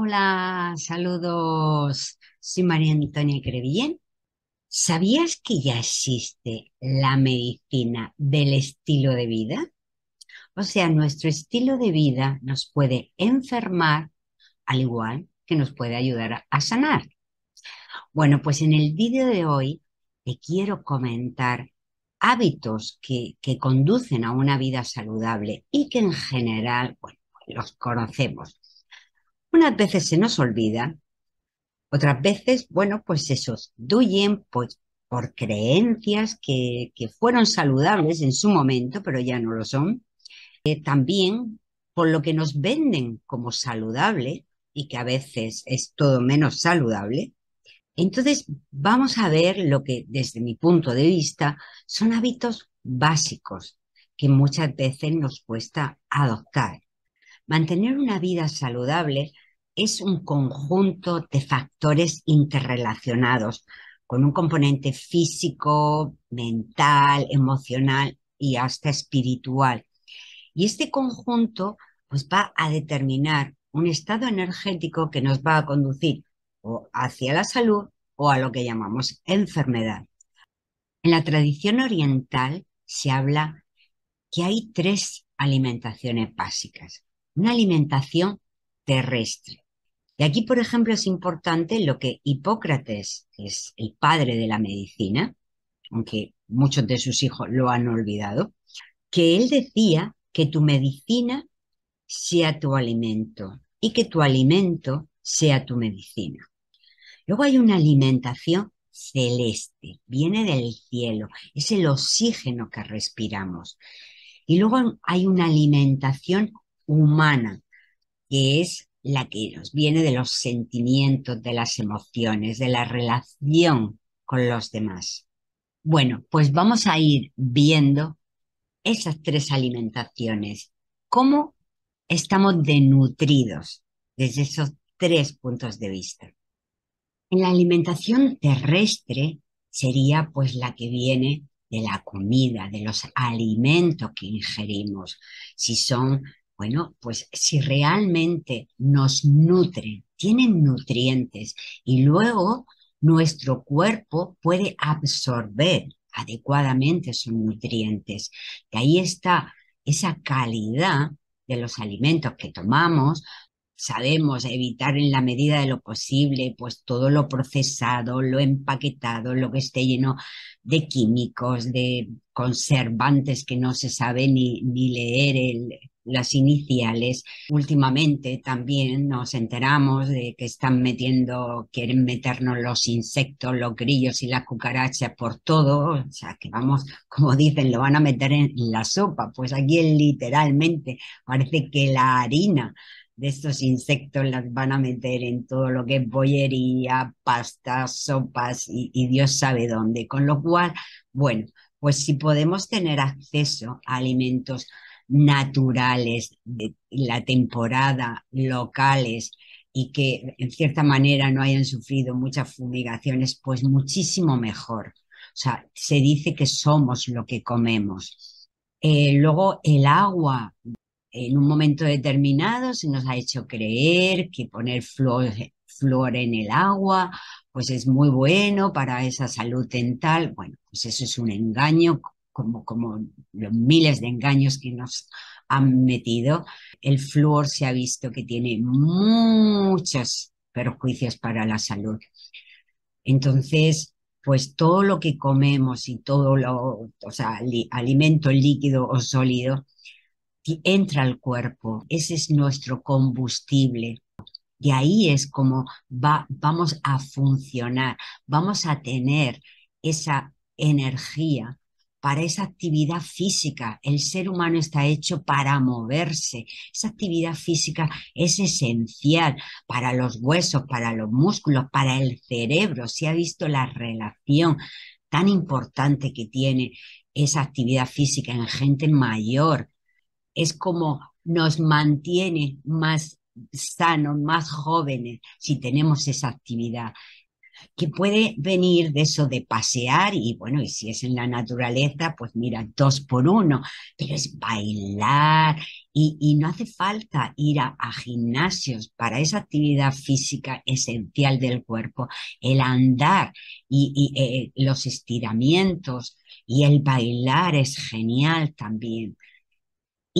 Hola, saludos. Soy María Antonia Crevillén. ¿Sabías que ya existe la medicina del estilo de vida? O sea, nuestro estilo de vida nos puede enfermar al igual que nos puede ayudar a sanar. Bueno, pues en el vídeo de hoy te quiero comentar hábitos que, que conducen a una vida saludable y que en general, bueno, los conocemos, unas veces se nos olvida, otras veces, bueno, pues se sustituyen pues, por creencias que, que, fueron saludables en su momento, pero ya no lo son. Eh, también por lo que nos venden como saludable y que a veces es todo menos saludable. Entonces, vamos a ver lo que desde mi punto de vista son hábitos básicos que muchas veces nos cuesta adoptar. Mantener una vida saludable es un conjunto de factores interrelacionados con un componente físico, mental, emocional y hasta espiritual. Y este conjunto pues, va a determinar un estado energético que nos va a conducir o hacia la salud o a lo que llamamos enfermedad. En la tradición oriental se habla que hay tres alimentaciones básicas. Una alimentación terrestre, y aquí, por ejemplo, es importante lo que Hipócrates, que es el padre de la medicina, aunque muchos de sus hijos lo han olvidado, que él decía que tu medicina sea tu alimento y que tu alimento sea tu medicina. Luego hay una alimentación celeste, viene del cielo, es el oxígeno que respiramos. Y luego hay una alimentación humana, que es la que nos viene de los sentimientos, de las emociones, de la relación con los demás. Bueno, pues vamos a ir viendo esas tres alimentaciones, cómo estamos denutridos desde esos tres puntos de vista. En la alimentación terrestre sería pues la que viene de la comida, de los alimentos que ingerimos, si son bueno, pues si realmente nos nutren, tienen nutrientes y luego nuestro cuerpo puede absorber adecuadamente sus nutrientes. De ahí está esa calidad de los alimentos que tomamos. Sabemos evitar en la medida de lo posible pues todo lo procesado, lo empaquetado, lo que esté lleno de químicos, de conservantes que no se sabe ni, ni leer el, las iniciales. Últimamente también nos enteramos de que están metiendo, quieren meternos los insectos, los grillos y las cucarachas por todo, o sea, que vamos, como dicen, lo van a meter en la sopa, pues aquí literalmente parece que la harina de estos insectos las van a meter en todo lo que es bollería, pastas, sopas y, y, Dios sabe dónde. Con lo cual, bueno, pues si podemos tener acceso a alimentos naturales de la temporada, locales, y que en cierta manera no hayan sufrido muchas fumigaciones, pues muchísimo mejor. O sea, se dice que somos lo que comemos. Eh, luego el agua, en un momento determinado se nos ha hecho creer que poner flor, flor en el agua pues es muy bueno para esa salud dental. Bueno, pues eso es un engaño como, los miles de engaños que nos han metido, el flúor se ha visto que tiene muchos perjuicios para la salud. Entonces, pues todo lo que comemos y todo lo, o sea, alimento líquido o sólido, entra al cuerpo. Ese es nuestro combustible. de ahí es como va, vamos a funcionar, vamos a tener esa energía para esa actividad física. El ser humano está hecho para moverse. Esa actividad física es esencial para los huesos, para los músculos, para el cerebro. Se ha visto la relación tan importante que tiene esa actividad física en gente mayor. Es como nos mantiene más sanos, más jóvenes, si tenemos esa actividad que puede venir de eso de pasear y bueno, y si es en la naturaleza, pues mira, dos por uno, pero es bailar y, no hace falta ir a, gimnasios para esa actividad física esencial del cuerpo, el andar y, eh, los estiramientos y el bailar es genial también.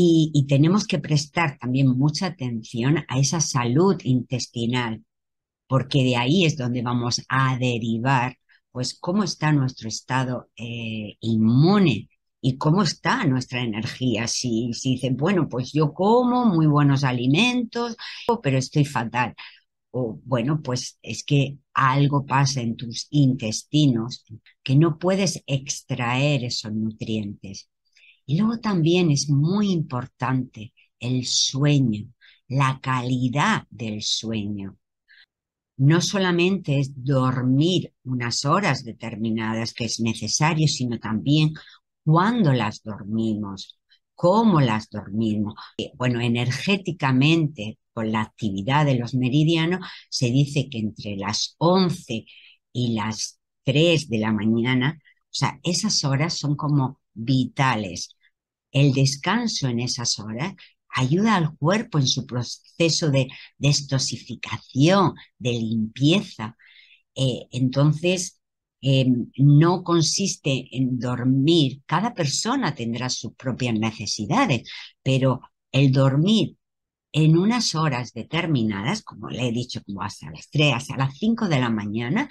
y, tenemos que prestar también mucha atención a esa salud intestinal, porque de ahí es donde vamos a derivar pues cómo está nuestro estado eh, inmune y cómo está nuestra energía. Si, dicen, bueno, pues yo como muy buenos alimentos, pero estoy fatal. O bueno, pues es que algo pasa en tus intestinos que no puedes extraer esos nutrientes. Y luego también es muy importante el sueño, la calidad del sueño no solamente es dormir unas horas determinadas que es necesario, sino también cuándo las dormimos, cómo las dormimos. Eh, bueno, energéticamente, con la actividad de los meridianos, se dice que entre las 11 y las 3 de la mañana, o sea, esas horas son como vitales. El descanso en esas horas ayuda al cuerpo en su proceso de destosificación, de limpieza. Eh, entonces, em, no consiste en dormir. Cada persona tendrá sus propias necesidades, pero el dormir en unas horas determinadas, como le he dicho, como hasta las 3, hasta las 5 de la mañana,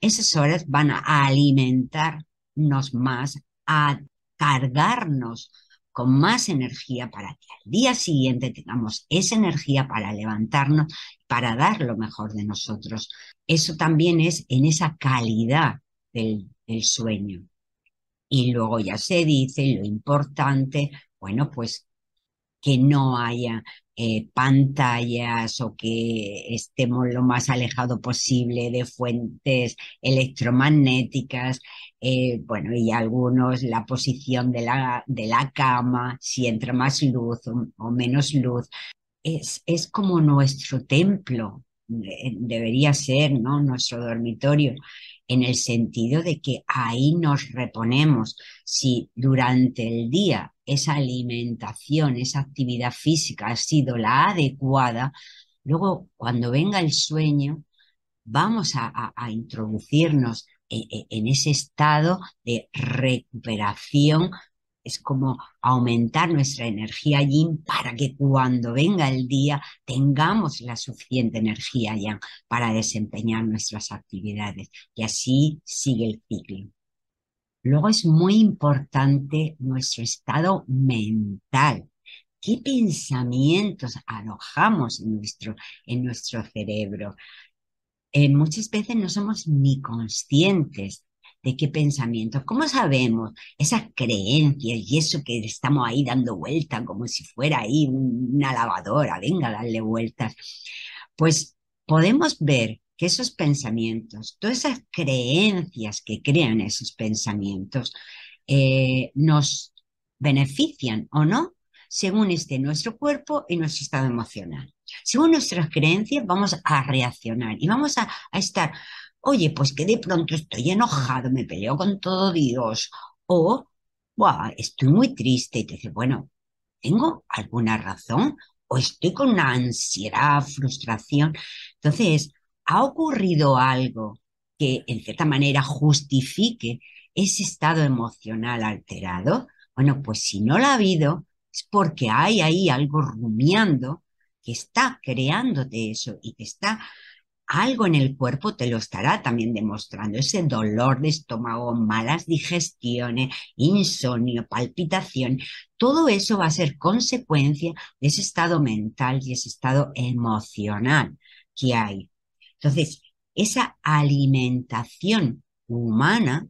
esas horas van a alimentarnos más, a cargarnos con más energía para que al día siguiente tengamos esa energía para levantarnos, para dar lo mejor de nosotros. Eso también es en esa calidad del, del sueño. Y luego ya se dice lo importante, bueno, pues que no haya eh, pantallas o que estemos lo más alejado posible de fuentes electromagnéticas, eh, bueno, y algunos la posición de la, cama, si entra más luz o, menos luz. Es, es, como nuestro templo, debería ser, ¿no? Nuestro dormitorio, en el sentido de que ahí nos reponemos. Si durante el día esa alimentación, esa actividad física ha sido la adecuada, luego cuando venga el sueño, vamos a, introducirnos e, e, en, ese estado de recuperación es como aumentar nuestra energía yin para que cuando venga el día tengamos la suficiente energía ya para desempeñar nuestras actividades. Y así sigue el ciclo. Luego es muy importante nuestro estado mental. ¿Qué pensamientos alojamos en nuestro, en nuestro cerebro? Eh, muchas veces no somos ni conscientes de qué pensamientos. ¿Cómo sabemos esas creencias y eso que estamos ahí dando vueltas como si fuera ahí una lavadora? Venga, dale vueltas. Pues podemos ver que esos pensamientos, todas esas creencias que crean esos pensamientos, eh, nos benefician o no según esté nuestro cuerpo y nuestro estado emocional. Según nuestras creencias vamos a reaccionar y vamos a, estar, oye, pues que de pronto estoy enojado, me peleo con todo Dios o, Buah, estoy muy triste y te dice, bueno, ¿tengo alguna razón? ¿O estoy con una ansiedad, frustración? Entonces, ¿ha ocurrido algo que en cierta manera justifique ese estado emocional alterado? Bueno, pues si no lo ha habido, es porque hay ahí algo rumiando que está creándote eso y que está algo en el cuerpo te lo estará también demostrando. Ese dolor de estómago, malas digestiones, insomnio, palpitación, todo eso va a ser consecuencia de ese estado mental y ese estado emocional que hay. Entonces, esa alimentación humana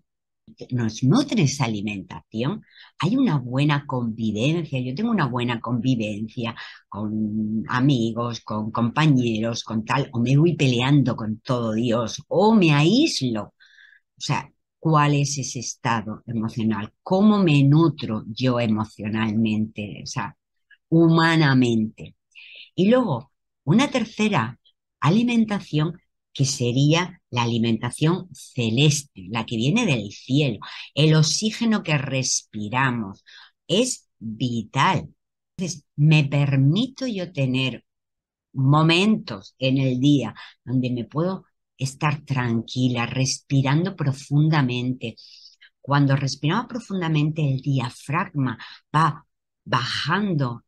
eh, nos nutre esa alimentación, hay una buena convivencia, yo tengo una buena convivencia con amigos, con compañeros, con tal, o me voy peleando con todo Dios, o me aíslo. O sea, ¿cuál es ese estado emocional? ¿Cómo me nutro yo emocionalmente, o sea, humanamente? Y luego, una tercera alimentación que sería la alimentación celeste, la que viene del cielo. El oxígeno que respiramos es vital. Entonces, me permito yo tener momentos en el día donde me puedo estar tranquila, respirando profundamente. Cuando respiramos profundamente, el diafragma va bajando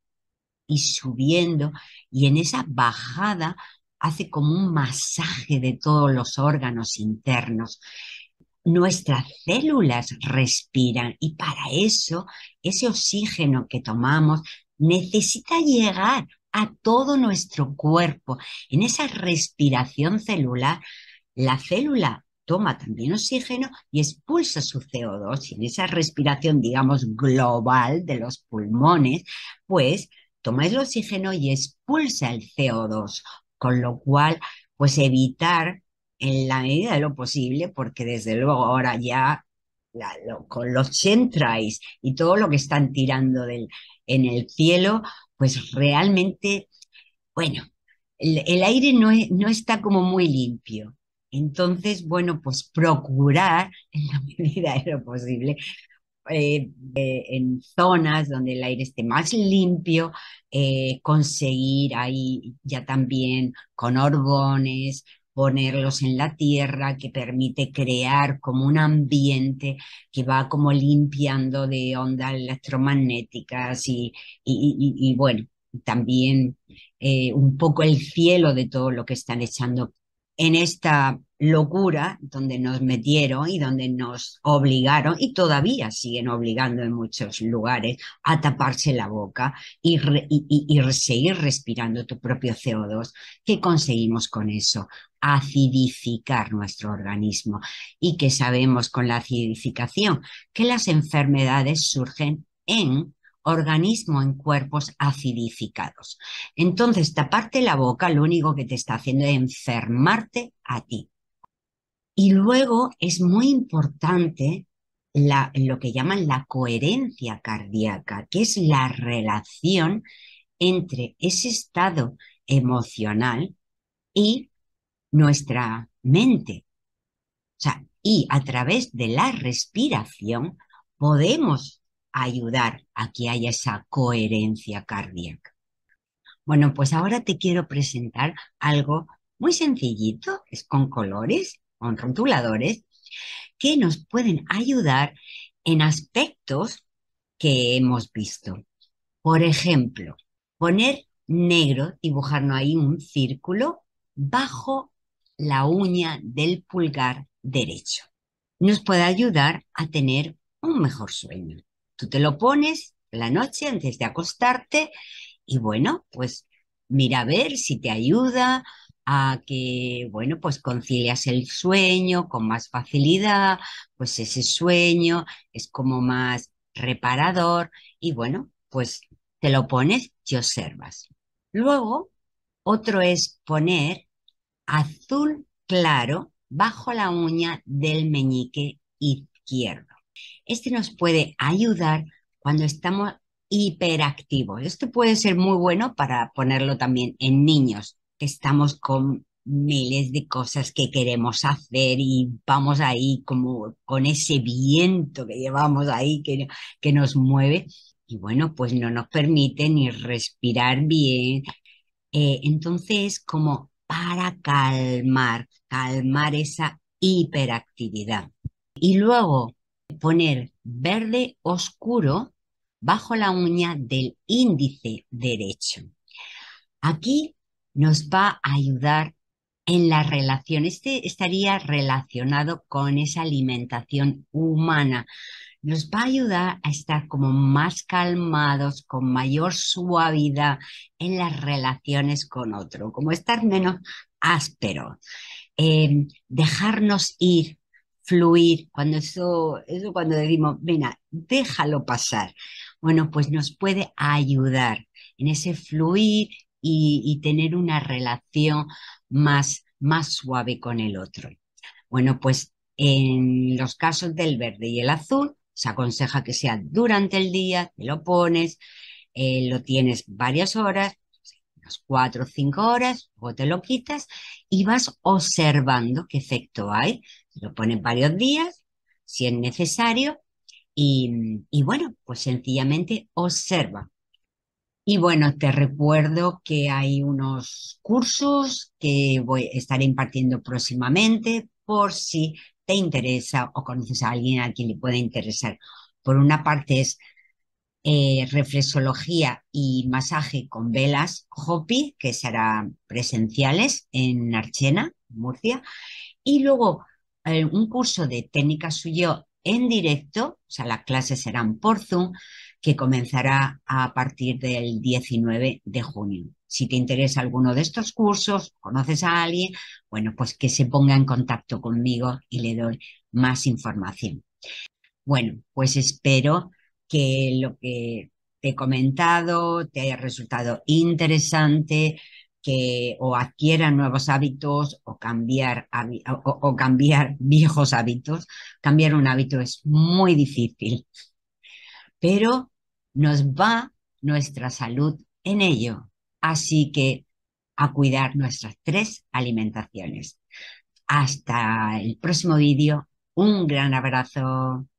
y subiendo y en esa bajada hace como un masaje de todos los órganos internos. Nuestras células respiran y para eso ese oxígeno que tomamos necesita llegar a todo nuestro cuerpo. En esa respiración celular, la célula toma también oxígeno y expulsa su CO2. Y en esa respiración, digamos, global de los pulmones, pues toma el oxígeno y expulsa el CO2 con lo cual, pues evitar en la medida de lo posible, porque desde luego ahora ya con los chentrais y todo lo que están tirando del, en el cielo, pues realmente, bueno, el, aire no, no está como muy limpio. Entonces, bueno, pues procurar en la medida de lo posible, eh, en zonas donde el aire esté más limpio, eh, conseguir ahí ya también con orgones, ponerlos en la tierra que permite crear como un ambiente que va como limpiando de ondas electromagnéticas y, y bueno, también eh, un poco el cielo de todo lo que están echando en esta locura donde nos metieron y donde nos obligaron y todavía siguen obligando en muchos lugares a taparse la boca y, seguir respirando tu propio CO2. ¿Qué conseguimos con eso? acidificar nuestro organismo y que sabemos con la acidificación que las enfermedades surgen en organismo en cuerpos acidificados. Entonces, taparte la boca lo único que te está haciendo es enfermarte a ti. Y luego es muy importante lo que llaman la coherencia cardíaca, que es la relación entre ese estado emocional y nuestra mente. O sea, y a través de la respiración podemos ayudar a que haya esa coherencia cardíaca. Bueno, pues ahora te quiero presentar algo muy sencillito, es con colores, rotuladores que nos pueden ayudar en aspectos que hemos visto. Por ejemplo, poner negro, dibujarnos ahí un círculo bajo la uña del pulgar derecho. Nos puede ayudar a tener un mejor sueño. Tú te lo pones la noche antes de acostarte y bueno, pues mira a ver si te ayuda a que, bueno, pues concilias el sueño con más facilidad, pues ese sueño es como más reparador y bueno, pues te lo pones y observas. Luego, otro es poner azul claro bajo la uña del meñique izquierdo. Este nos puede ayudar cuando estamos hiperactivos. Esto puede ser muy bueno para ponerlo también en niños, estamos con miles de cosas que queremos hacer y vamos ahí como con ese viento que llevamos ahí que, que nos mueve y bueno, pues no nos permite ni respirar bien. Eh, entonces, como para calmar, calmar esa hiperactividad. Y luego poner verde oscuro bajo la uña del índice derecho. Aquí nos va a ayudar en la relación. Este estaría relacionado con esa alimentación humana. Nos va a ayudar a estar como más calmados, con mayor suavidad en las relaciones con otro, como estar menos áspero, em, dejarnos ir, fluir, cuando eso, eso cuando decimos, venga, déjalo pasar. Bueno, pues nos puede ayudar en ese fluir y, tener una relación más, más suave con el otro. Bueno, pues en los casos del verde y el azul, se aconseja que sea durante el día, te lo pones, eh, lo tienes varias horas, unas cuatro o cinco horas, luego te lo quitas y vas observando qué efecto hay. Lo pones varios días, si es necesario, y, y bueno, pues sencillamente observa y bueno, te recuerdo que hay unos cursos que voy, a estaré impartiendo próximamente por si te interesa o conoces a alguien a quien le pueda interesar. Por una parte es eh, reflexología y masaje con velas Hopi, que serán presenciales en Archena, Murcia. Y luego eh, un curso de técnica suyo en directo, o sea, las clases serán por Zoom, que comenzará a partir del 19 de junio. Si te interesa alguno de estos cursos, conoces a alguien, bueno, pues que se ponga en contacto conmigo y le doy más información. Bueno, pues espero que lo que te he comentado te haya resultado interesante, que o adquieran nuevos hábitos o cambiar, o, cambiar viejos hábitos. Cambiar un hábito es muy difícil, pero nos va nuestra salud en ello. Así que a cuidar nuestras tres alimentaciones. Hasta el próximo vídeo. Un gran abrazo.